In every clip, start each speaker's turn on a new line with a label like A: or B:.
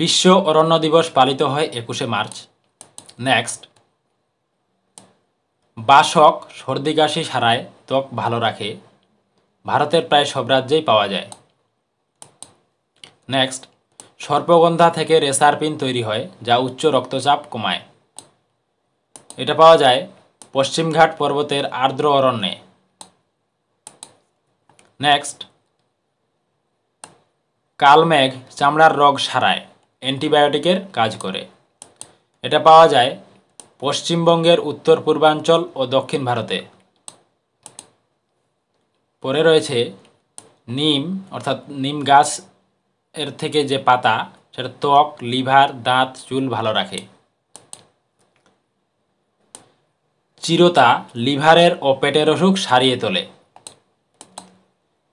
A: বিশ্ব অরণ্য দিবস পালিত হয় একুশে মার্চ নেক্সট বাসক সর্দি কাশি সারায় ত্বক ভালো রাখে ভারতের প্রায় সব রাজ্যেই পাওয়া যায় নেক্সট সর্পগন্ধা থেকে রেসারপিন তৈরি হয় যা উচ্চ রক্তচাপ কমায় এটা পাওয়া যায় পশ্চিমঘাট পর্বতের আর্দ্র অরণ্যে নেক্সট কালমেঘ চামড়ার রোগ সারায় অ্যান্টিবায়োটিকের কাজ করে এটা পাওয়া যায় পশ্চিমবঙ্গের উত্তর পূর্বাঞ্চল ও দক্ষিণ ভারতে পরে রয়েছে নিম অর্থাৎ নিম গাছ এর থেকে যে পাতা সেটা ত্বক লিভার দাঁত চুল ভালো রাখে চিরতা লিভারের ও পেটের অসুখ সারিয়ে তোলে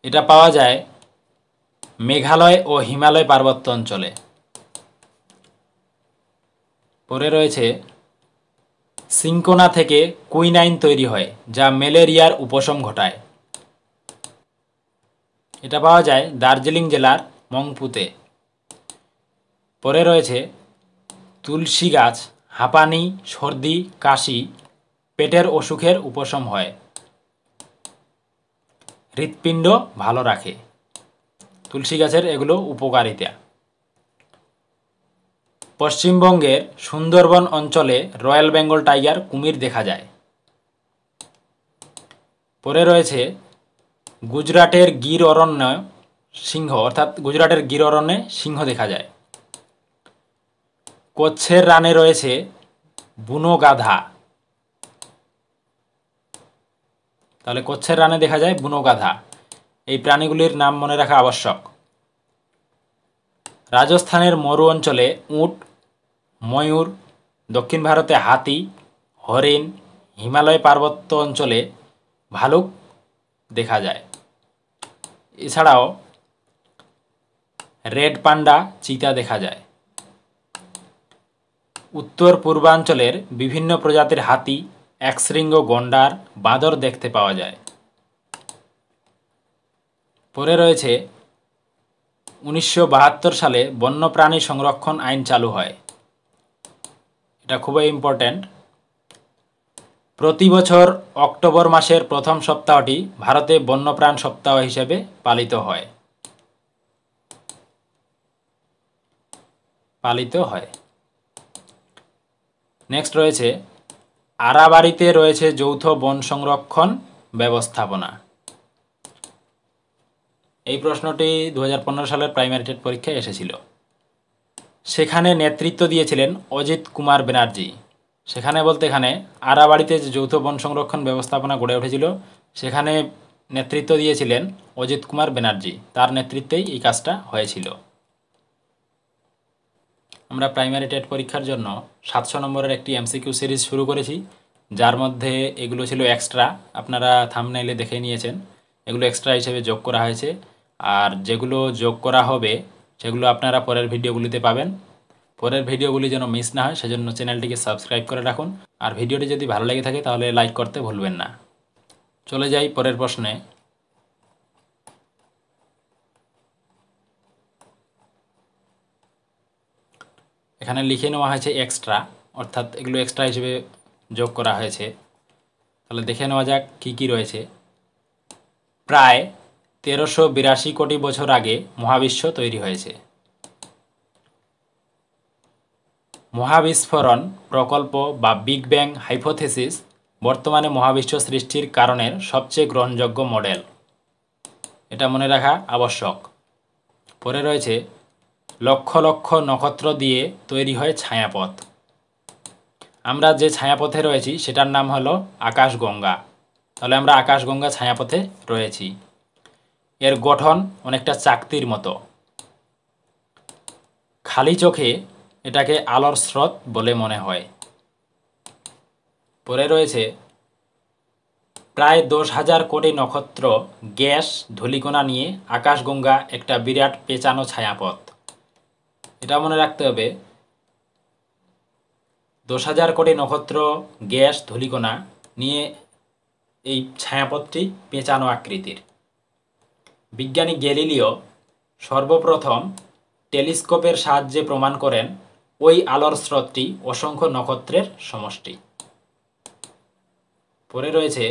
A: এটা পাওয়া যায় মেঘালয় ও হিমালয় পার্বত্য অঞ্চলে পরে রয়েছে সিঙ্কোনা থেকে কুইনাইন তৈরি হয় যা ম্যালেরিয়ার উপশম ঘটায় এটা পাওয়া যায় দার্জিলিং জেলার মংপুতে পরে রয়েছে তুলসী গাছ হাঁপানি সর্দি কাশি পেটের অসুখের উপশম হয় হৃৎপিণ্ড ভালো রাখে তুলসী গাছের এগুলো উপকারিতা পশ্চিমবঙ্গের সুন্দরবন অঞ্চলে রয়্যাল বেঙ্গল টাইগার কুমির দেখা যায় পরে রয়েছে গুজরাটের গির অরণ্য সিংহ অর্থাৎ গুজরাটের গির অরণ্যে সিংহ দেখা যায় কচ্ছের রানে রয়েছে বুনো গাধা তাহলে কচ্ছের রানে দেখা যায় বুনো গাধা এই প্রাণীগুলির নাম মনে রাখা আবশ্যক রাজস্থানের মরু অঞ্চলে উঁট ময়ূর দক্ষিণ ভারতে হাতি হরিণ হিমালয় পার্বত্য অঞ্চলে ভালুক দেখা যায় এছাড়াও রেড পান্ডা চিতা দেখা যায় উত্তর পূর্বাঞ্চলের বিভিন্ন প্রজাতির হাতি একশৃঙ্গ গন্ডার বাঁদর দেখতে পাওয়া যায় পরে রয়েছে উনিশশো সালে বন্যপ্রাণী সংরক্ষণ আইন চালু হয় এটা খুবই ইম্পর্ট্যান্ট প্রতি বছর অক্টোবর মাসের প্রথম সপ্তাহটি ভারতে বন্যপ্রাণ সপ্তাহ হিসেবে পালিত হয় পালিত হয় নেক্সট রয়েছে আরাবাড়িতে রয়েছে যৌথ বন সংরক্ষণ ব্যবস্থাপনা এই প্রশ্নটি দু সালের প্রাইমারি টেট পরীক্ষায় এসেছিল সেখানে নেতৃত্ব দিয়েছিলেন অজিত কুমার ব্যানার্জি সেখানে বলতে এখানে আরাবাড়িতে যে যৌথ বন সংরক্ষণ ব্যবস্থাপনা গড়ে উঠেছিল সেখানে নেতৃত্ব দিয়েছিলেন অজিত কুমার ব্যানার্জি তার নেতৃত্বেই এই কাজটা হয়েছিল আমরা প্রাইমারি টেট পরীক্ষার জন্য সাতশো নম্বরের একটি এমসিকিউ সিরিজ শুরু করেছি যার মধ্যে এগুলো ছিল এক্সট্রা আপনারা থামনাইলে দেখে নিয়েছেন এগুলো এক্সট্রা হিসেবে যোগ করা হয়েছে আর যেগুলো যোগ করা হবে সেগুলো আপনারা পরের ভিডিওগুলিতে পাবেন পরের ভিডিওগুলি যেন মিস না হয় সেজন্য চ্যানেলটিকে সাবস্ক্রাইব করে রাখুন আর ভিডিওটি যদি ভালো লেগে থাকে তাহলে লাইক করতে ভুলবেন না চলে যাই পরের প্রশ্নে এখানে লিখে নেওয়া হয়েছে এক্সট্রা অর্থাৎ এগুলো এক্সট্রা হিসেবে যোগ করা হয়েছে তাহলে দেখে নেওয়া যাক কী কী রয়েছে প্রায় তেরোশো বিরাশি কোটি বছর আগে মহাবিশ্ব তৈরি হয়েছে মহাবিস্ফোরণ প্রকল্প বা বিগ ব্যাং হাইপোথেসিস বর্তমানে মহাবিশ্ব সৃষ্টির কারণের সবচেয়ে গ্রহণযোগ্য মডেল এটা মনে রাখা আবশ্যক পরে রয়েছে লক্ষ লক্ষ নক্ষত্র দিয়ে তৈরি হয় ছায়াপথ আমরা যে ছায়াপথে রয়েছি সেটার নাম হলো আকাশগঙ্গা তাহলে আমরা আকাশগঙ্গা ছায়াপথে রয়েছি এর গঠন অনেকটা চাকতির মতো খালি চোখে এটাকে আলোর স্রোত বলে মনে হয় পরে রয়েছে প্রায় দশ হাজার কোটি নক্ষত্র গ্যাস ধুলিকোনা নিয়ে আকাশগঙ্গা একটা বিরাট পেঁচানো ছায়াপথ এটা মনে রাখতে হবে দশ হাজার কোটি নক্ষত্র গ্যাস ধুলিকোনা নিয়ে এই ছায়াপথটি পেঁচানো আকৃতির বিজ্ঞানী গ্যালিলিও সর্বপ্রথম টেলিস্কোপের সাহায্যে প্রমাণ করেন ওই আলোর স্রোতটি অসংখ্য নক্ষত্রের সমষ্টি পরে রয়েছে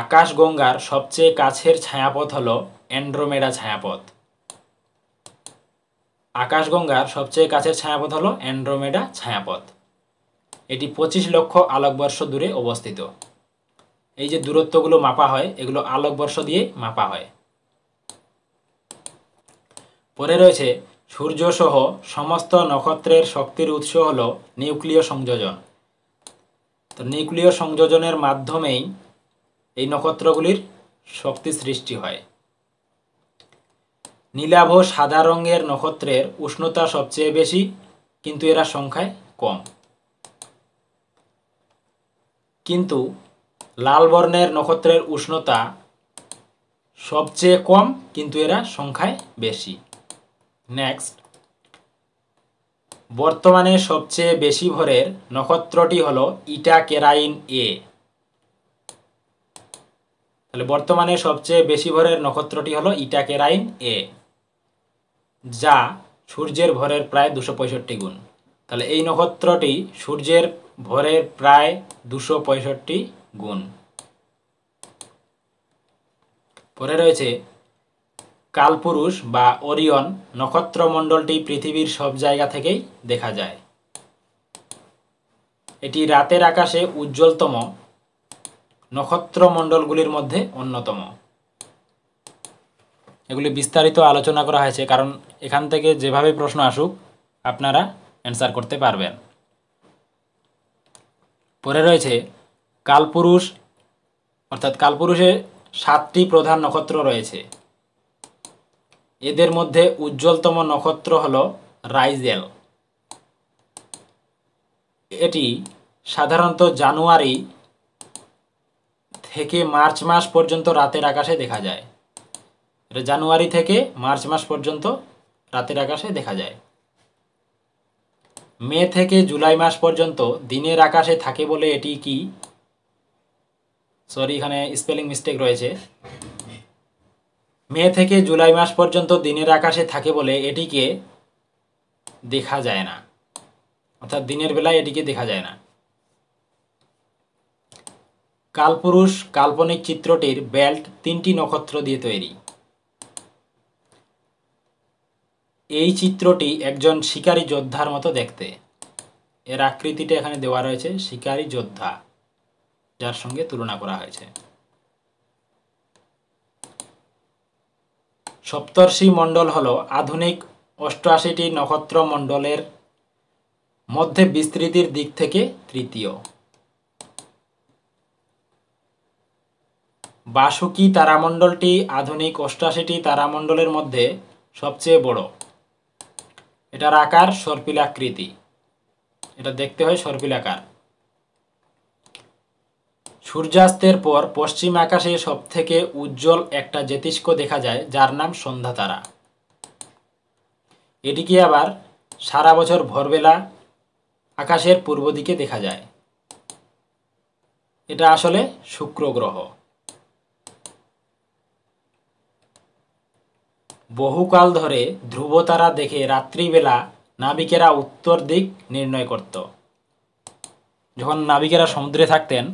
A: আকাশগঙ্গার সবচেয়ে কাছের ছায়াপথ হল অ্যান্ড্রোমেডা ছায়াপথ আকাশগঙ্গার সবচেয়ে কাছের ছায়াপথ হল অ্যান্ড্রোমেডা ছায়াপথ এটি পঁচিশ লক্ষ আলোকবর্ষ দূরে অবস্থিত এই যে দূরত্বগুলো মাপা হয় এগুলো আলোকবর্ষ দিয়ে মাপা হয় পরে রয়েছে সূর্যসহ সমস্ত নক্ষত্রের শক্তির উৎস হল নিউক্লিয় সংযোজন তো নিউক্লিয় সংযোজনের মাধ্যমেই এই নক্ষত্রগুলির শক্তি সৃষ্টি হয় নীলাভ সাদা রঙের নক্ষত্রের উষ্ণতা সবচেয়ে বেশি কিন্তু এরা সংখ্যায় কম কিন্তু লাল বর্ণের নক্ষত্রের উষ্ণতা সবচেয়ে কম কিন্তু এরা সংখ্যায় বেশি নেক্সট বর্তমানে সবচেয়ে বেশি ভরের নক্ষত্রটি হল ইটা কেরাইন এ তাহলে বর্তমানে সবচেয়ে বেশি ভরের নক্ষত্রটি হল ইটা কেরাইন এ যা সূর্যের ভরের প্রায় দুশো গুণ তাহলে এই নক্ষত্রটি সূর্যের ভরের প্রায় দুশো গুণ পরে রয়েছে কালপুরুষ বা ওরিয়ন নক্ষত্রমণ্ডলটি পৃথিবীর সব জায়গা থেকেই দেখা যায় এটি রাতের আকাশে উজ্জ্বলতম নক্ষত্রমণ্ডলগুলির মধ্যে অন্যতম এগুলি বিস্তারিত আলোচনা করা হয়েছে কারণ এখান থেকে যেভাবে প্রশ্ন আসুক আপনারা অ্যান্সার করতে পারবেন পরে রয়েছে কালপুরুষ অর্থাৎ কালপুরুষে সাতটি প্রধান নক্ষত্র রয়েছে এদের মধ্যে উজ্জ্বলতম নক্ষত্র হল রাইজেল এটি সাধারণত জানুয়ারি থেকে মার্চ মাস পর্যন্ত রাতের আকাশে দেখা যায় জানুয়ারি থেকে মার্চ মাস পর্যন্ত রাতের আকাশে দেখা যায় মে থেকে জুলাই মাস পর্যন্ত দিনের আকাশে থাকে বলে এটি কি সরি এখানে স্পেলিং মিস্টেক রয়েছে মে থেকে জুলাই মাস পর্যন্ত দিনের আকাশে থাকে বলে এটিকে দেখা যায় না অর্থাৎ দিনের বেলায় এটিকে দেখা যায় না কালপুরুষ কাল্পনিক চিত্রটির বেল্ট তিনটি নক্ষত্র দিয়ে তৈরি এই চিত্রটি একজন শিকারী যোদ্ধার মতো দেখতে এর আকৃতিটা এখানে দেওয়া রয়েছে শিকারী যোদ্ধা যার সঙ্গে তুলনা করা হয়েছে সপ্তর্ষি মণ্ডল হল আধুনিক অষ্টআশিটি নক্ষত্র মণ্ডলের মধ্যে বিস্তৃতির দিক থেকে তৃতীয় বাসুকি তারামণ্ডলটি আধুনিক অষ্টআশিটি তারামণ্ডলের মধ্যে সবচেয়ে বড় এটার আকার সর্পিলাকৃতি এটা দেখতে হয় সর্পিলাকার সূর্যাস্তের পর পশ্চিম আকাশে সবথেকে উজ্জ্বল একটা জ্যোতিষ্ক দেখা যায় যার নাম সন্ধ্যা তারা এটিকে আবার সারা বছর ভোরবেলা আকাশের পূর্ব দিকে দেখা যায় এটা আসলে শুক্র গ্রহ বহুকাল ধরে ধ্রুবতারা দেখে রাত্রিবেলা নাবিকেরা উত্তর দিক নির্ণয় করত যখন নাবিকেরা সমুদ্রে থাকতেন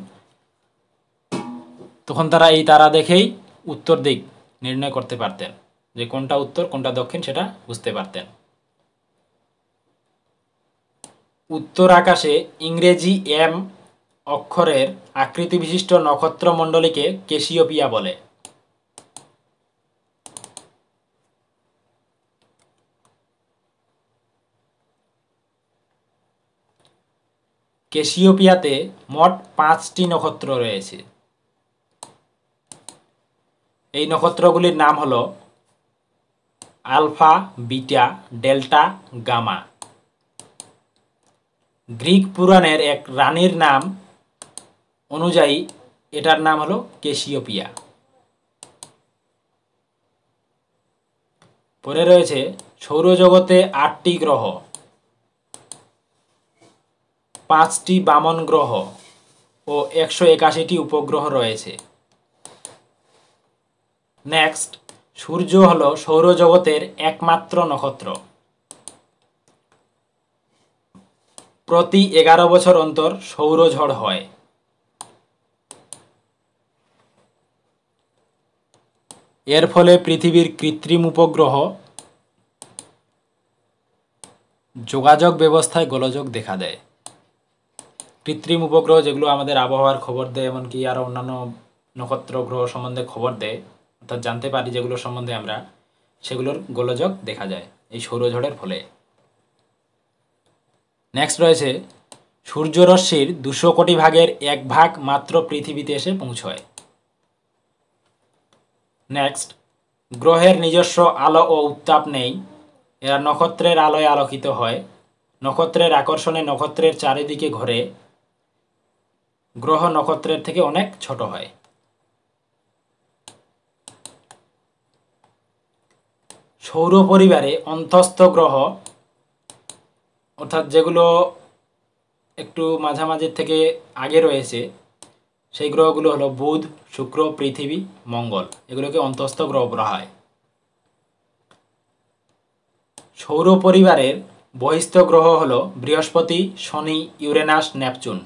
A: তখন তারা এই তারা দেখেই উত্তর দিক নির্ণয় করতে পারতেন যে কোনটা উত্তর কোনটা দক্ষিণ সেটা বুঝতে পারতেন উত্তর আকাশে ইংরেজি এম অক্ষরের আকৃতি বিশিষ্ট নক্ষত্রমণ্ডলীকে কেশিওপিয়া বলে কেশিওপিয়াতে মোট পাঁচটি নক্ষত্র রয়েছে এই নক্ষত্রগুলির নাম হল alpha beta delta gamma Greek পুরাণের এক রানীর নাম অনুযায়ী এটার নাম হলো কেশিওপিয়া পরে রয়েছে সৌরজগতে আটটি গ্রহ পাঁচটি বামন গ্রহ ও একশো একাশিটি উপগ্রহ রয়েছে নেক্সট সূর্য হল সৌরজগতের একমাত্র নক্ষত্র প্রতি এগারো বছর অন্তর সৌরঝড় হয় এর ফলে পৃথিবীর কৃত্রিম উপগ্রহ যোগাযোগ ব্যবস্থায় গোলযোগ দেখা দেয় কৃত্রিম উপগ্রহ যেগুলো আমাদের আবহাওয়ার খবর দেয় এমনকি আরও অন্যান্য নক্ষত্র গ্রহ সম্বন্ধে খবর দেয় অর্থাৎ জানতে পারি যেগুলোর সম্বন্ধে আমরা সেগুলোর গোলযোগ দেখা যায় এই সৌরঝড়ের ফলে নেক্সট রয়েছে সূর্যরশ্মির দুশো কোটি ভাগের এক ভাগ মাত্র পৃথিবীতে এসে পৌঁছয় নেক্সট গ্রহের নিজস্ব আলো ও উত্তাপ নেই এরা নক্ষত্রের আলোয় আলোকিত হয় নক্ষত্রের আকর্ষণে নক্ষত্রের চারিদিকে ঘরে গ্রহ নক্ষত্রের থেকে অনেক ছোট হয় সৌর পরিবারে অন্তস্থ গ্রহ অর্থাৎ যেগুলো একটু মাঝামাঝির থেকে আগে রয়েছে সেই গ্রহগুলো হলো বুধ শুক্র পৃথিবী মঙ্গল এগুলোকে অন্তস্থ গ্রহ বলা হয় সৌর পরিবারের বহিস্থ গ্রহ হল বৃহস্পতি শনি ইউরেনাস নেপচুন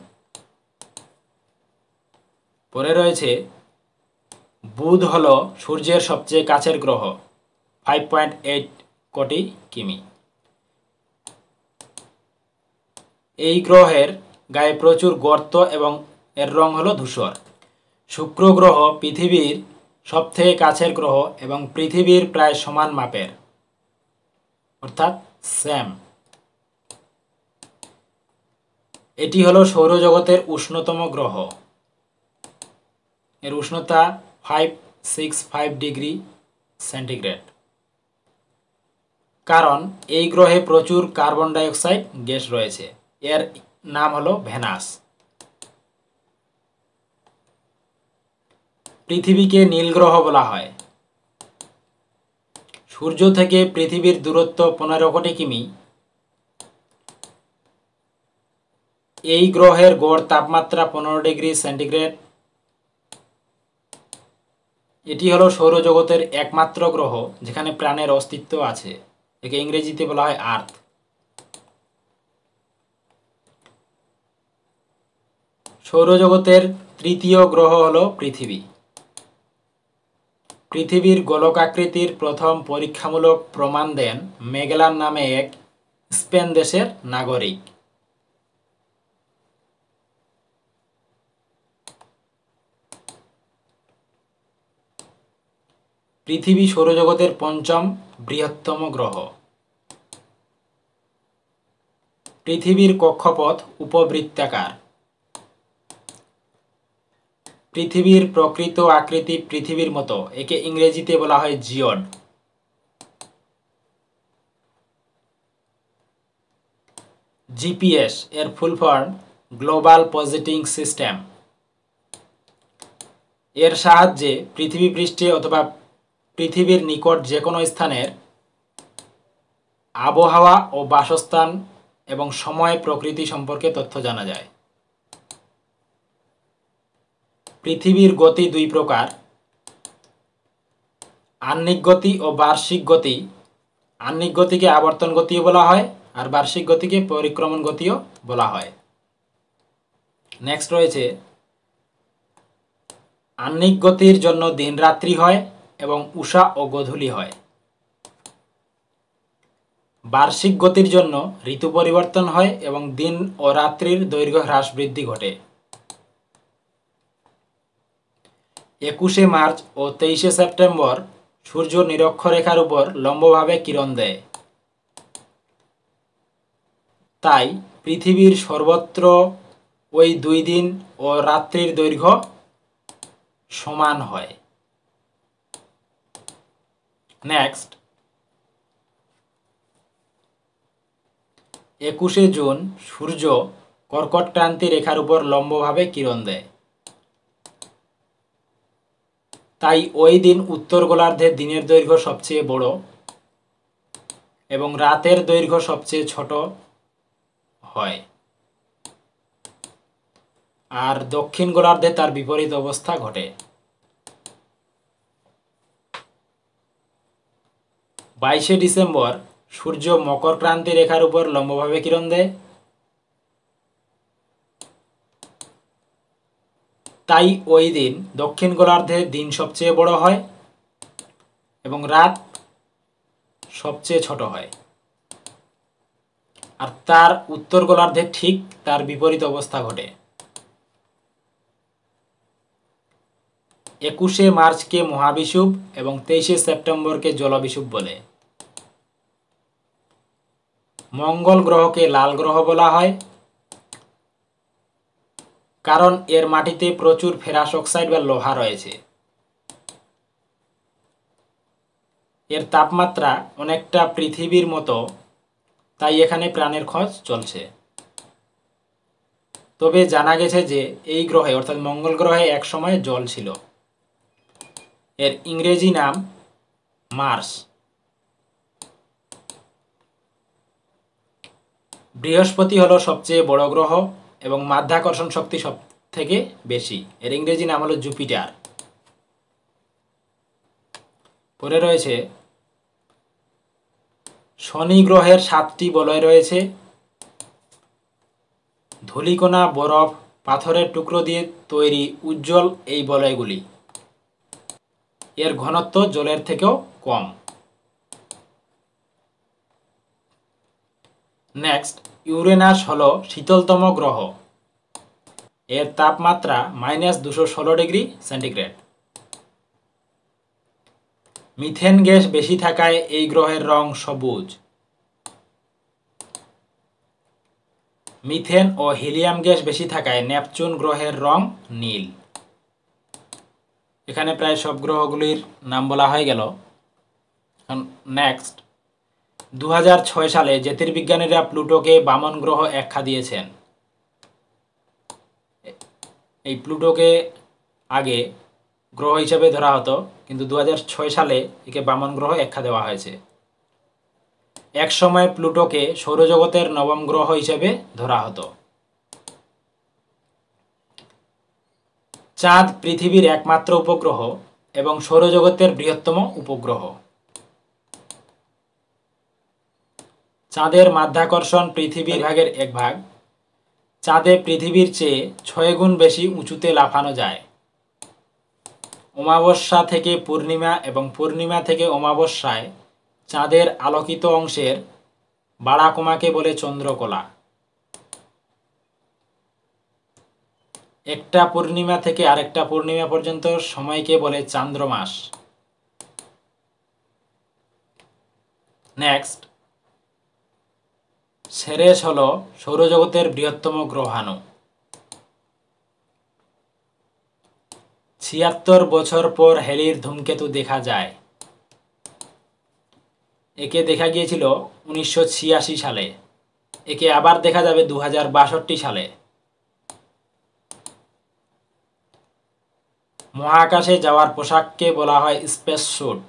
A: পরে রয়েছে বুধ হল সূর্যের সবচেয়ে কাছের গ্রহ ফাইভ পয়েন্ট এইট কোটি কিমি এই গ্রহের গায়ে প্রচুর গর্ত এবং এর রং হলো ধূসর শুক্র গ্রহ পৃথিবীর সবথেকে কাছের গ্রহ এবং পৃথিবীর প্রায় সমান মাপের অর্থাৎ স্যাম এটি হলো সৌরজগতের উষ্ণতম গ্রহ এর উষ্ণতা five six five degree centigrade কারণ এই গ্রহে প্রচুর কার্বন ডাইঅক্সাইড গ্যাস রয়েছে এর নাম হলো ভেনাস পৃথিবীকে নীল গ্রহ বলা হয় সূর্য থেকে পৃথিবীর দূরত্ব পনেরো কোটি কিমি এই গ্রহের গড় তাপমাত্রা পনেরো ডিগ্রি সেন্টিগ্রেড এটি হলো সৌরজগতের একমাত্র গ্রহ যেখানে প্রাণের অস্তিত্ব আছে একে ইংরেজিতে বলা হয় আর্থ সৌরজগতের তৃতীয় গ্রহ হল পৃথিবী পৃথিবীর গোলকাকৃতির প্রথম পরীক্ষামূলক প্রমাণ দেন মেগেলান নামে এক স্পেন দেশের নাগরিক পৃথিবী সৌরজগতের পঞ্চম বৃহত্তম গ্রহ পৃথিবীর কক্ষপথ উপবৃত্তাকার পৃথিবীর প্রকৃত আকৃতি পৃথিবীর মতো একে ইংরেজিতে বলা হয় জিওড জিপিএস এর full form global positioning system এর সাহায্যে পৃথিবী পৃষ্ঠে অথবা পৃথিবীর নিকট যে কোনো স্থানের আবহাওয়া ও বাসস্থান এবং সময় প্রকৃতি সম্পর্কে তথ্য জানা যায় পৃথিবীর গতি দুই প্রকার আহ্নিক গতি ও বার্ষিক গতি আহ্নিক গতিকে আবর্তন গতিও বলা হয় আর বার্ষিক গতিকে পরিক্রমণ গতিও বলা হয় নেক্সট রয়েছে আহ্নিক গতির জন্য দিন রাত্রি হয় এবং উষা ও গধূলি হয় বার্ষিক গতির জন্য ঋতু পরিবর্তন হয় এবং দিন ও রাত্রির দৈর্ঘ্য হ্রাস বৃদ্ধি ঘটে একুশে মার্চ ও তেইশে সেপ্টেম্বর সূর্য নিরক্ষরেখার উপর লম্বভাবে কিরণ দেয় তাই পৃথিবীর সর্বত্র ওই দুই দিন ও রাত্রির দৈর্ঘ্য সমান হয় নেক্সট একুশে জুন সূর্য কর্কট ক্রান্তি রেখার উপর লম্বভাবে কিরণ দেয় তাই ওই দিন উত্তর গোলার্ধে দিনের দৈর্ঘ্য সবচেয়ে বড় এবং রাতের দৈর্ঘ্য সবচেয়ে ছোট হয় আর দক্ষিণ গোলার্ধে তার বিপরীত অবস্থা ঘটে বাইশে ডিসেম্বর সূর্য মকর ক্রান্তি রেখার উপর লম্বভাবে কিরণ দেয় তাই ওই দিন দক্ষিণ গোলার্ধে দিন সবচেয়ে বড় হয় এবং রাত সবচেয়ে ছোট হয় আর তার উত্তর গোলার্ধে ঠিক তার বিপরীত অবস্থা ঘটে একুশে মার্চকে মহাবিষুব এবং তেইশে সেপ্টেম্বরকে জলবিষুব বলে মঙ্গল গ্রহকে লাল গ্রহ বলা হয় কারণ এর মাটিতে প্রচুর ফেরাস অক্সাইড বা লোহা রয়েছে এর তাপমাত্রা অনেকটা পৃথিবীর মতো তাই এখানে প্রাণের খোঁজ চলছে তবে জানা গেছে যে এই গ্রহে অর্থাৎ মঙ্গল গ্রহে এক সময় জল ছিল এর ইংরেজি নাম মার্স বৃহস্পতি হলো সবচেয়ে বড় গ্রহ এবং মাধ্যাকর্ষণ শক্তি সব থেকে বেশি এর ইংরেজি নাম হলো জুপিটার পরে রয়েছে শনি গ্রহের সাতটি বলয় রয়েছে ধুলিকোনা বরফ পাথরের টুকরো দিয়ে তৈরি উজ্জ্বল এই বলয়গুলি এর ঘনত্ব জলের থেকেও কম নেক্সট ইউরেনাস হল শীতলতম গ্রহ এর তাপমাত্রা মাইনাস দুশো ষোলো ডিগ্রি সেন্টিগ্রেড মিথেন গ্যাস বেশি থাকায় এই গ্রহের রং সবুজ মিথেন ও হিলিয়াম গ্যাস বেশি থাকায় নেপচুন গ্রহের রং নীল এখানে প্রায় সব গ্রহগুলির নাম বলা হয়ে গেল নেক্সট দু সালে জ্যোতির্বিজ্ঞানীরা প্লুটোকে বামন গ্রহ একখা দিয়েছেন এই প্লুটোকে আগে গ্রহ হিসেবে ধরা হতো কিন্তু দু সালে একে বামন গ্রহ একখা দেওয়া হয়েছে এক সময় প্লুটোকে সৌরজগতের নবম গ্রহ হিসেবে ধরা হতো চাঁদ পৃথিবীর একমাত্র উপগ্রহ এবং সৌরজগতের বৃহত্তম উপগ্রহ চাঁদের মাধ্যাকর্ষণ পৃথিবী ভাগের এক ভাগ চাঁদে পৃথিবীর চেয়ে ছয় গুণ বেশি উঁচুতে লাফানো যায় অমাবস্যা থেকে পূর্ণিমা এবং পূর্ণিমা থেকে অমাবস্যায় চাঁদের আলোকিত অংশের বাড়াকুমাকে বলে চন্দ্রকলা একটা পূর্ণিমা থেকে আরেকটা পূর্ণিমা পর্যন্ত সময়কে বলে চান্দ্রমাস নেক্সট সেরেস হল সৌরজগতের বৃহত্তম গ্রহাণু ছিয়াত্তর বছর পর হেলির ধূমকেতু দেখা যায় একে দেখা গিয়েছিল উনিশশো সালে একে আবার দেখা যাবে দু সালে মহাকাশে যাওয়ার পোশাককে বলা হয় স্পেস স্যুট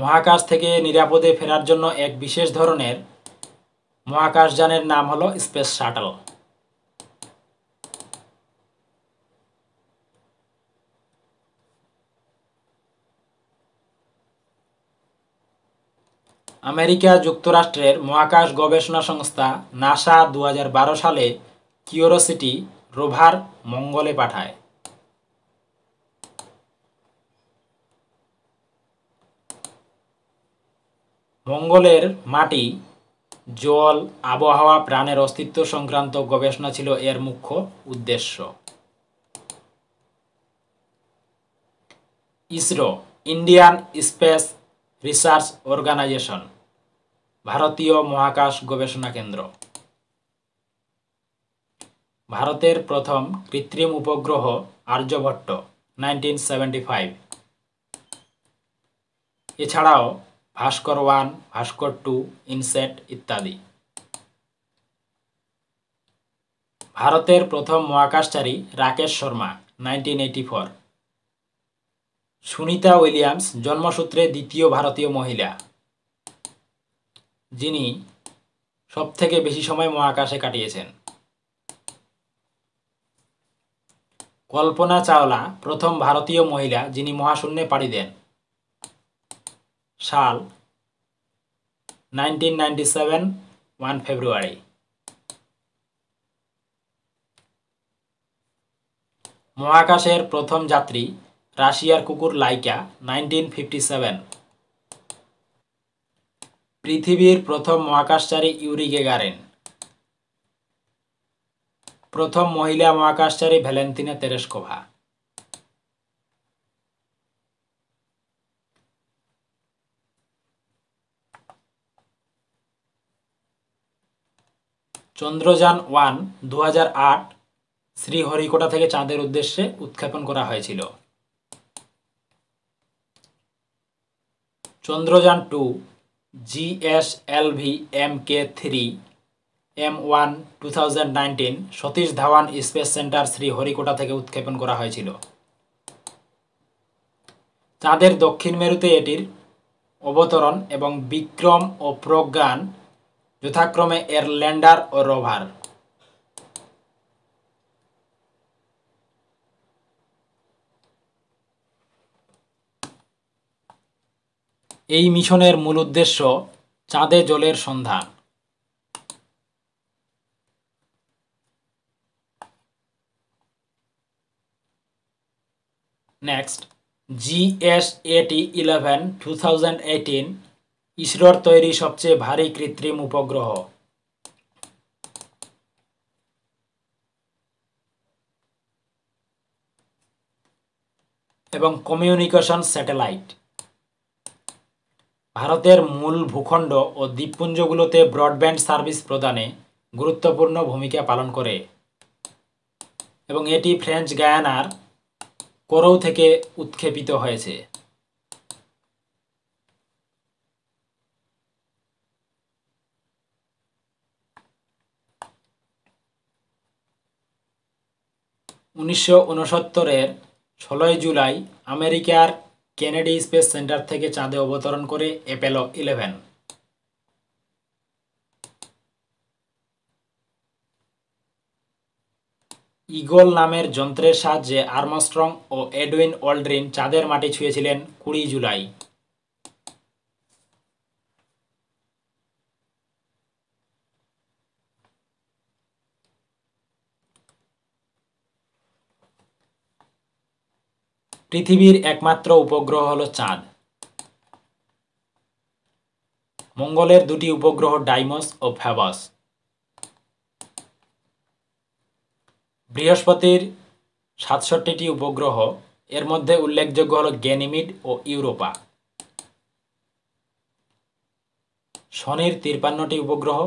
A: মহাকাশ থেকে নিরাপদে ফেরার জন্য এক বিশেষ ধরনের মহাকাশযানের নাম হলো স্পেস শাটল আমেরিকা যুক্তরাষ্ট্রের মহাকাশ গবেষণা সংস্থা নাসা দু সালে কিউরোসিটি রোভার মঙ্গলে পাঠায় মঙ্গলের মাটি জল আবহাওয়া প্রাণের অস্তিত্ব সংক্রান্ত গবেষণা ছিল এর মুখ্য উদ্দেশ্য ISRO Indian Space Research Organisation ভারতীয় মহাকাশ গবেষণা কেন্দ্র ভারতের প্রথম কৃত্রিম উপগ্রহ আর্যভট্ট নাইনটিন সেভেন্টি ফাইভ এছাড়াও ভাস্কর ওয়ান ভাস্কর টু ইনসেট ইত্যাদি ভারতের প্রথম মহাকাশচারী রাকেশ শর্মা নাইনটিন সুনিতা উইলিয়ামস জন্মসূত্রে দ্বিতীয় ভারতীয় মহিলা যিনি সবথেকে বেশি সময় মহাকাশে কাটিয়েছেন কল্পনা চাওলা প্রথম ভারতীয় মহিলা যিনি মহাশূন্যে পাড়ি দেন সাল nineteen ninety seven one February মহাকাশের প্রথম যাত্রী রাশিয়ার কুকুর লাইকা নাইনটিন ফিফটি সেভেন পৃথিবীর প্রথম মহাকাশচারী ইউরি গেগারেন প্রথম মহিলা মহাকাশচারী ভ্যালেন্টিনা তেরেস্কোভা চন্দ্রযান ওয়ান দু শ্রীহরিকোটা থেকে চাঁদের উদ্দেশ্যে উৎক্ষেপণ করা হয়েছিল Chandrayaan two GSLV M K three M one two Satish Dhawan space centre Sriharikota থেকে উৎক্ষেপণ করা হয়েছিল চাঁদের দক্ষিণ মেরুতে এটির অবতরণ এবং বিক্রম ও প্রজ্ঞান যথাক্রমে এর ল্যান্ডার ও রোভার এই মিশনের মূল উদ্দেশ্য চাঁদে জলের সন্ধান next GSAT eleven two thousand eighteen ইসরোর তৈরি সবচেয়ে ভারী কৃত্রিম উপগ্রহ এবং কমিউনিকেশন স্যাটেলাইট ভারতের মূল ভূখণ্ড ও দ্বীপপুঞ্জগুলোতে ব্রডব্যান্ড সার্ভিস প্রদানে গুরুত্বপূর্ণ ভূমিকা পালন করে এবং এটি ফ্রেঞ্চ গায়ানার করৌ থেকে উৎক্ষেপিত হয়েছে উনিশশো উনসত্তরের ষোলোই জুলাই আমেরিকার কেনেডি স্পেস সেন্টার থেকে চাঁদে অবতরণ করে অ্যাপেলো ইলেভেন ইগল নামের যন্ত্রের সাহায্যে আর্মস্ট্রং ও এডউইন ওয়াল্ড্রিন চাঁদের মাটি ছুঁয়েছিলেন কুড়ি জুলাই পৃথিবীর একমাত্র উপগ্রহ হল চাঁদ মঙ্গলের দুটি উপগ্রহ ডাইমস ও ফ্যাবাস বৃহস্পতির সাতষট্টিটি উপগ্রহ এর মধ্যে উল্লেখযোগ্য হল গ্যানিমিড ও ইউরোপা শনির তিরপান্নটি উপগ্রহ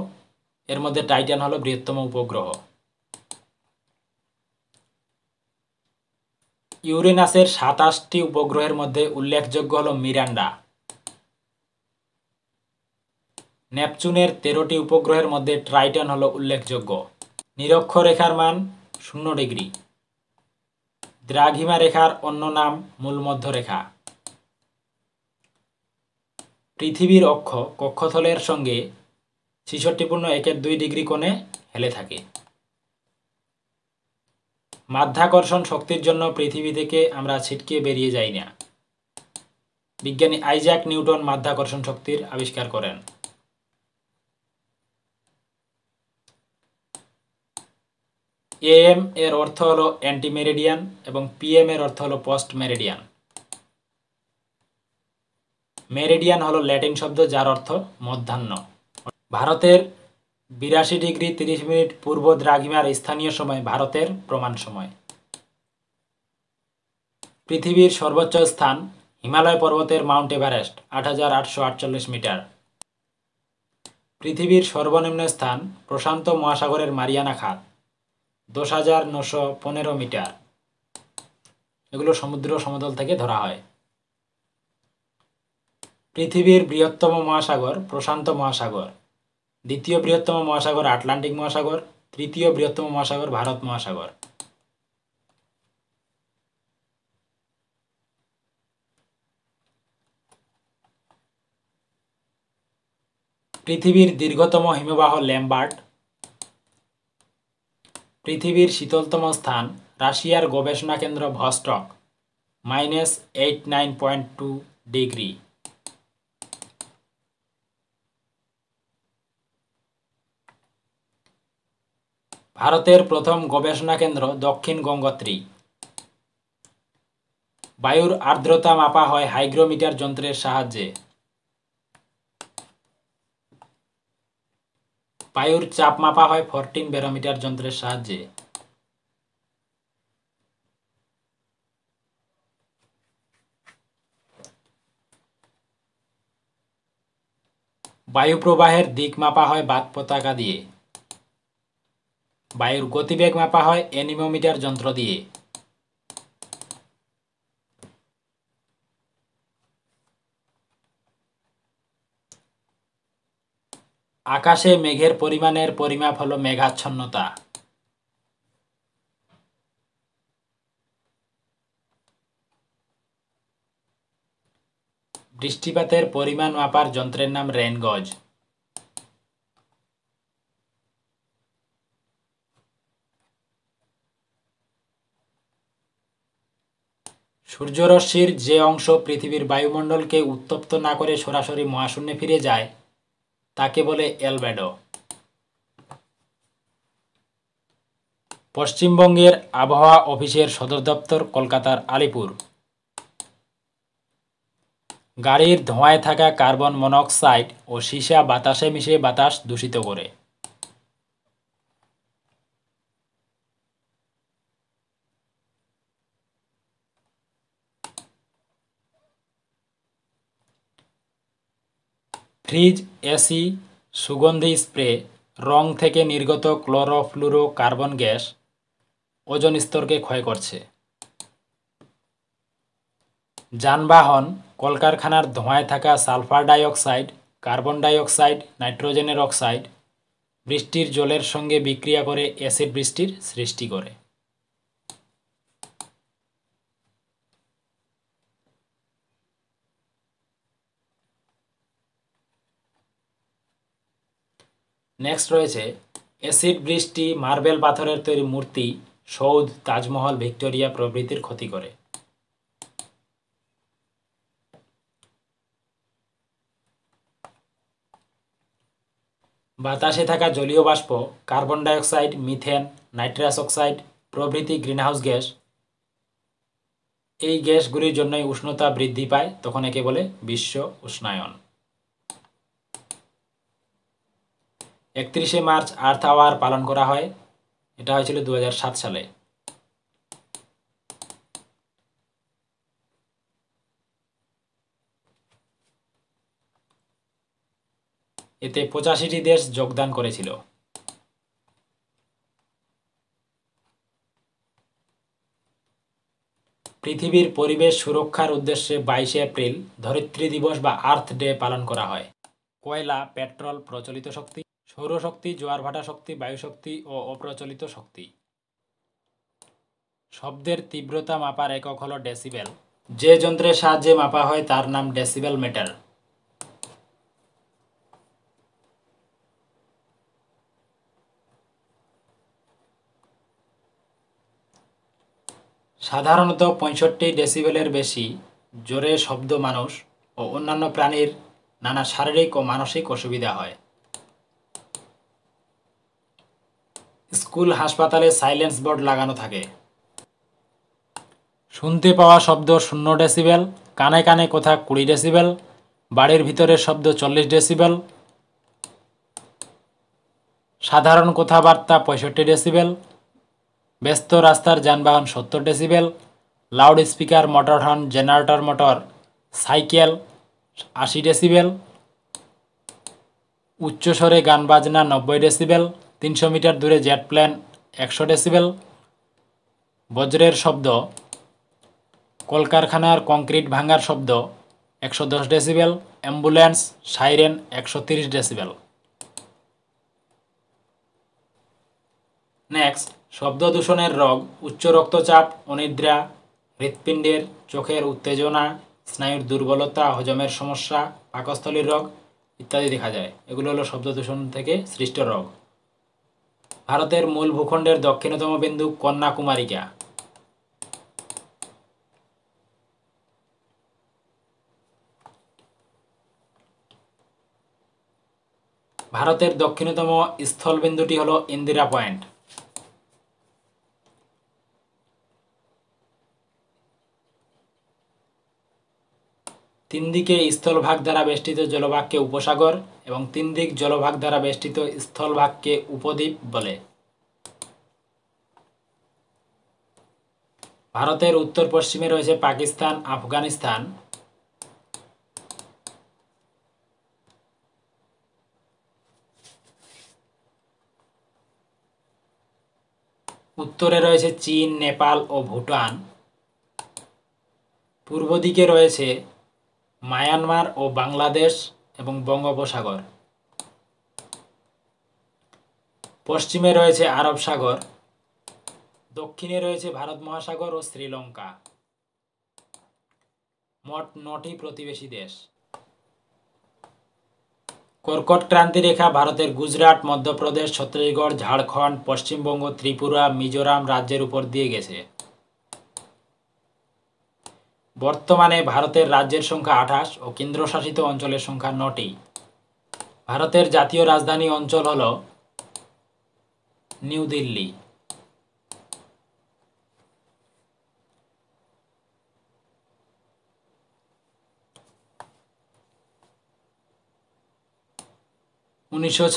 A: এর মধ্যে টাইটান হলো বৃহত্তম উপগ্রহ ইউরেনাসের সাতাশটি উপগ্রহের মধ্যে উল্লেখযোগ্য হল মিরান্ডা নেপচুনের তেরোটি উপগ্রহের মধ্যে ট্রাইটন হল উল্লেখযোগ্য নিরক্ষরেখার মান শূন্য ডিগ্রি দ্রাঘিমা রেখার অন্য নাম মূলমধ্য রেখা পৃথিবীর অক্ষ কক্ষথলের সঙ্গে ছিষট্টিপূর্ণ একের দুই ডিগ্রি কোণে হেলে থাকে মাধ্যাকর্ষণ শক্তির জন্য পৃথিবী থেকে আমরা ছিটকে বেরিয়ে যাই না বিজ্ঞানী আইজাক নিউটন মাধ্যাকর্ষণ শক্তির আবিষ্কার করেন এএম এর অর্থ হলো অ্যান্টি মেরিডিয়ান এবং পিএম এর অর্থ হলো পোস্ট মেরিডিয়ান মেরিডিয়ান হলো ল্যাটিন শব্দ যার অর্থ মধ্যাহ্ন ভারতের বিরাশি ডিগ্রি তিরিশ মিনিট পূর্ব দ্রাঘিমার স্থানীয় সময় ভারতের প্রমাণ সময় পৃথিবীর সর্বোচ্চ স্থান হিমালয় পর্বতের মাউন্ট এভারেস্ট আট মিটার পৃথিবীর সর্বনিম্ন স্থান প্রশান্ত মহাসাগরের মারিয়ানা খাত দশ হাজার নশো পনেরো মিটার এগুলো সমুদ্র সমতল থেকে ধরা হয় পৃথিবীর বৃহত্তম মহাসাগর প্রশান্ত মহাসাগর দ্বিতীয় বৃহত্তম মহাসাগর আটলান্টিক মহাসাগর তৃতীয় বৃহত্তম মহাসাগর ভারত মহাসাগর পৃথিবীর দীর্ঘতম হিমবাহ ল্যাম্বার্ট পৃথিবীর শীতলতম স্থান রাশিয়ার গবেষণা কেন্দ্র Vostok minus eight nine point two degree ভারতের প্রথম গবেষণা কেন্দ্র দক্ষিণ গঙ্গোত্রী বায়ুর আর্দ্রতা মাপা হয় হাইগ্রোমিটার যন্ত্রের সাহায্যে বায়ুর চাপ মাপা হয় ফরটিন ব্যারোমিটার যন্ত্রের সাহায্যে বায়ু প্রবাহের দিক মাপা হয় বাদ পতাকা দিয়ে বায়ুর গতিবেগ মাপা হয় অ্যানিমোমিটার যন্ত্র দিয়ে আকাশে মেঘের পরিমাণের পরিমাপ হল মেঘাচ্ছন্নতা বৃষ্টিপাতের পরিমাণ মাপার যন্ত্রের নাম রেনগজ সূর্যরশ্মির যে অংশ পৃথিবীর বায়ুমণ্ডলকে উত্তপ্ত না করে সরাসরি মহাশূন্যে ফিরে যায় তাকে বলে এলবেডো পশ্চিমবঙ্গের আবহাওয়া অফিসের সদর দপ্তর কলকাতার আলিপুর গাড়ির ধোঁয়ায় থাকা কার্বন মনোক্সাইড ও সীসা বাতাসে মিশে বাতাস দূষিত করে ফ্রিজ এসি সুগন্ধি স্প্রে রং থেকে নির্গত ক্লোরোফ্লুরো কার্বন গ্যাস ওজন স্তরকে ক্ষয় করছে যানবাহন কলকারখানার ধোঁয়ায় থাকা সালফার ডাইঅক্সাইড কার্বন ডাইঅক্সাইড নাইট্রোজেনের অক্সাইড বৃষ্টির জলের সঙ্গে বিক্রিয়া করে অ্যাসিড বৃষ্টির সৃষ্টি করে নেক্সট রয়েছে অ্যাসিড বৃষ্টি মার্বেল পাথরের তৈরি মূর্তি সৌদ তাজমহল ভিক্টোরিয়া প্রভৃতির ক্ষতি করে বাতাসে থাকা জলীয় বাষ্প carbon dioxide methane nitrous oxide প্রভৃতি গ্রিনহাউস গ্যাস এই গ্যাসগুলির জন্যই উষ্ণতা বৃদ্ধি পায় তখন একে বলে বিশ্ব উষ্ণায়ন একত্রিশে মার্চ আর্থ আওয়ার পালন করা হয় এটা হয়েছিল দু সালে এতে পঁচাশিটি দেশ যোগদান করেছিল পৃথিবীর পরিবেশ সুরক্ষার উদ্দেশ্যে বাইশে এপ্রিল ধরিত্রী দিবস বা আর্থ ডে পালন করা হয় কয়লা পেট্রোল প্রচলিত শক্তি সৌরশক্তি জোয়ারভাটা শক্তি বায়ুশক্তি ও অপ্রচলিত শক্তি শব্দের তীব্রতা মাপার একক হল ডেসিবেল যে যন্ত্রের সাহায্যে মাপা হয় তার নাম ডেসিবেল মেটার সাধারণত পঁয়ষট্টি ডেসিবেলের বেশি জোরে শব্দ মানুষ ও অন্যান্য প্রাণীর নানা শারীরিক ও মানসিক অসুবিধা হয় স্কুল হাসপাতালে সাইলেন্স বোর্ড লাগানো থাকে শুনতে পাওয়া শব্দ শূন্য ডেসিবেল কানে কানে কোথা কুড়ি ডেসিবেল বাড়ির ভিতরের শব্দ চল্লিশ ডেসিবেল সাধারণ কথাবার্তা পঁয়ষট্টি ডেসিবেল ব্যস্ত রাস্তার যানবাহন সত্তর decibel loud speaker motor horn generator motor cycle আশি ডেসিবেল উচ্চস্বরে গান বাজনা নব্বই ডেসিবেল তিনশো মিটার দূরে জেট প্ল্যান একশো ডেসিবেল বজ্রের শব্দ কলকারখানার কংক্রিট ভাঙার শব্দ একশো দশ ডেসিবেল অ্যাম্বুলেন্স সাইরেন একশো তিরিশ ডেসিবেল নেক্সট শব্দ দূষণের রোগ উচ্চ রক্তচাপ অনিদ্রা হৃৎপিণ্ডের চোখের উত্তেজনা স্নায়ুর দুর্বলতা হজমের সমস্যা পাকস্থলীর রোগ ইত্যাদি দেখা যায় এগুলো হলো শব্দ দূষণ থেকে সৃষ্ট রোগ ভারতের মূল ভূখণ্ডের দক্ষিণতম বিন্দু কন্যাকুমারিকা ভারতের দক্ষিণতম স্থলবিন্দুটি হল ইন্দিরা পয়েন্ট তিন দিকে স্থলভাগ দ্বারা বেষ্টিত জলভাগকে উপসাগর এবং তিন দিক জলভাগ দ্বারা বেষ্টিত স্থলভাগকে উপদ্বীপ বলে ভারতের উত্তর পশ্চিমে রয়েছে পাকিস্তান আফগানিস্তান উত্তরে রয়েছে চীন নেপাল ও ভুটান পূর্ব দিকে রয়েছে মায়ানমার ও বাংলাদেশ এবং বঙ্গোপসাগর পশ্চিমে রয়েছে আরব সাগর দক্ষিণে রয়েছে ভারত মহাসাগর ও শ্রীলঙ্কা মোট নটি প্রতিবেশী দেশ কর্কট ক্রান্তি রেখা ভারতের গুজরাট মধ্যপ্রদেশ ছত্তিশগড় ঝাড়খণ্ড পশ্চিমবঙ্গ ত্রিপুরা মিজোরাম রাজ্যের উপর দিয়ে গেছে বর্তমানে ভারতের রাজ্যের সংখ্যা আঠাশ ও কেন্দ্রশাসিত অঞ্চলের সংখ্যা নটি ভারতের জাতীয় রাজধানী অঞ্চল হল নিউ দিল্লি উনিশশো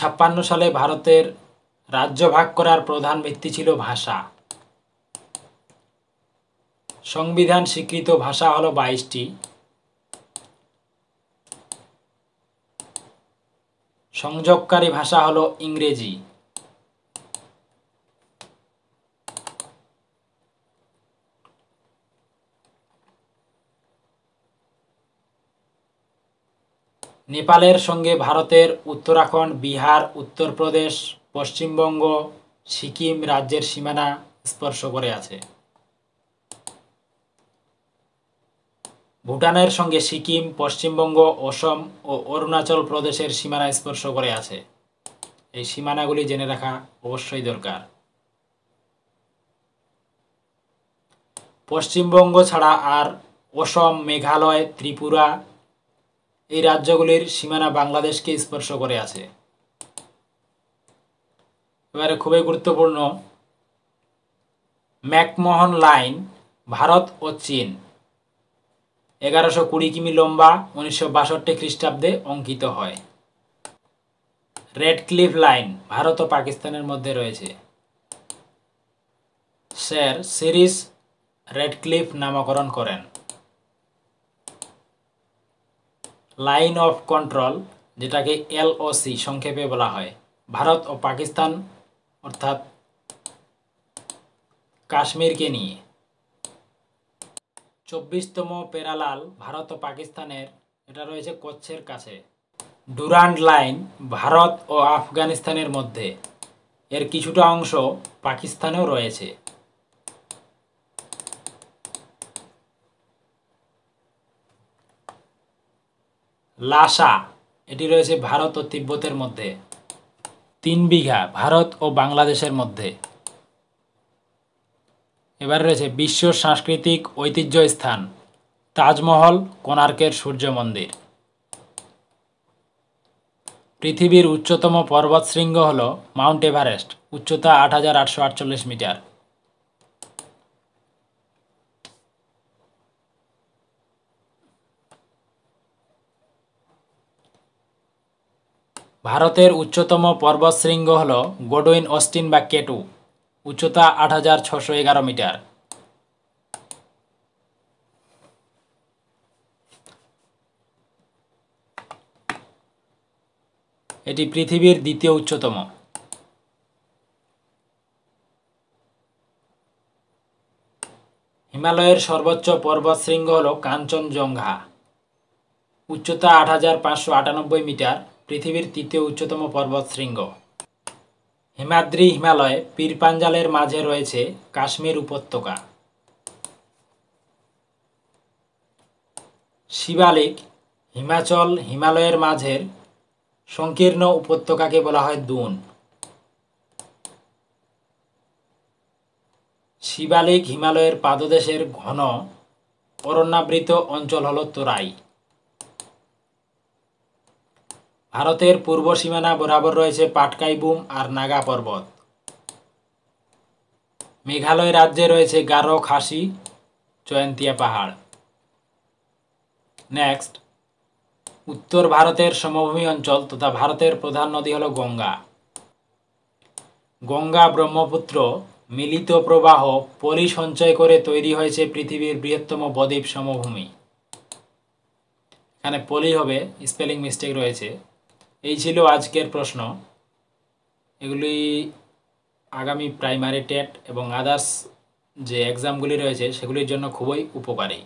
A: সালে ভারতের রাজ্য ভাগ করার প্রধান ভিত্তি ছিল ভাষা সংবিধান স্বীকৃত ভাষা হল বাইশটি সংযোগকারী ভাষা হল ইংরেজি নেপালের সঙ্গে ভারতের উত্তরাখণ্ড বিহার উত্তরপ্রদেশ পশ্চিমবঙ্গ সিকিম রাজ্যের সীমানা স্পর্শ করে আছে ভুটানের সঙ্গে সিকিম পশ্চিমবঙ্গ অসম ও অরুণাচল প্রদেশের সীমানা স্পর্শ করে আছে এই সীমানাগুলি জেনে রাখা অবশ্যই দরকার পশ্চিমবঙ্গ ছাড়া আর অসম মেঘালয় ত্রিপুরা এই রাজ্যগুলির সীমানা বাংলাদেশকে স্পর্শ করে আছে এবারে খুবই গুরুত্বপূর্ণ ম্যাকমোহন লাইন ভারত ও চীন এগারোশো কুড়ি কিমি লম্বা উনিশশো বাষট্টি খ্রিস্টাব্দে অঙ্কিত হয় রেড ক্লিফ লাইন ভারত ও পাকিস্তানের মধ্যে রয়েছে স্যার সিরিজ রেড ক্লিফ নামকরণ করেন লাইন অফ কন্ট্রোল যেটাকে এলওসি সংক্ষেপে বলা হয় ভারত ও পাকিস্তান অর্থাৎ কাশ্মীরকে নিয়ে চব্বিশতম পেরালাল ভারত ও পাকিস্তানের এটা রয়েছে কচ্ছের কাছে
B: ডুরান্ড লাইন
A: ভারত ও আফগানিস্তানের মধ্যে এর কিছুটা অংশ পাকিস্তানেও রয়েছে লাসা এটি রয়েছে ভারত ও তিব্বতের মধ্যে তিন বিঘা ভারত ও বাংলাদেশের মধ্যে এবার রয়েছে বিশ্ব সাংস্কৃতিক ঐতিহ্য স্থান তাজমহল কোণার্কের সূর্য মন্দির পৃথিবীর উচ্চতম পর্বতশৃঙ্গ হল মাউন্ট এভারেস্ট উচ্চতা আট মিটার ভারতের উচ্চতম পর্বতশৃঙ্গ হল গোডোইন অস্টিন বা কেটু উচ্চতা আট হাজার ছশো এগারো মিটার এটি পৃথিবীর দ্বিতীয় উচ্চতম হিমালয়ের সর্বোচ্চ পর্বতশৃঙ্গ হল কাঞ্চনজঙ্ঘা উচ্চতা আট মিটার পৃথিবীর তৃতীয় উচ্চতম পর্বত শৃঙ্গ হিমাদ্রি হিমালয় পীরপাঞ্জালের মাঝে রয়েছে কাশ্মীর উপত্যকা শিবালিক হিমাচল হিমালয়ের মাঝের সংকীর্ণ উপত্যকাকে বলা হয় দুন শিবালিক হিমালয়ের পাদদেশের ঘন অরণ্যাবৃত অঞ্চল হল তোরাই ভারতের পূর্ব সীমানা বরাবর রয়েছে পাটকাইবুম আর নাগা পর্বত মেঘালয় রাজ্যে রয়েছে গারো খাসি জয়ন্তিয়া পাহাড় নেক্সট উত্তর ভারতের সমভূমি অঞ্চল তথা ভারতের প্রধান নদী হল গঙ্গা গঙ্গা ব্রহ্মপুত্র মিলিত প্রবাহ পলি সঞ্চয় করে তৈরি হয়েছে পৃথিবীর বৃহত্তম বদ্বীপ সমভূমি এখানে পলি হবে স্পেলিং মিস্টেক রয়েছে এই ছিল আজকের প্রশ্ন এগুলি আগামী প্রাইমারি টেট এবং আদার্স যে এক্সামগুলি রয়েছে সেগুলির জন্য খুবই উপকারী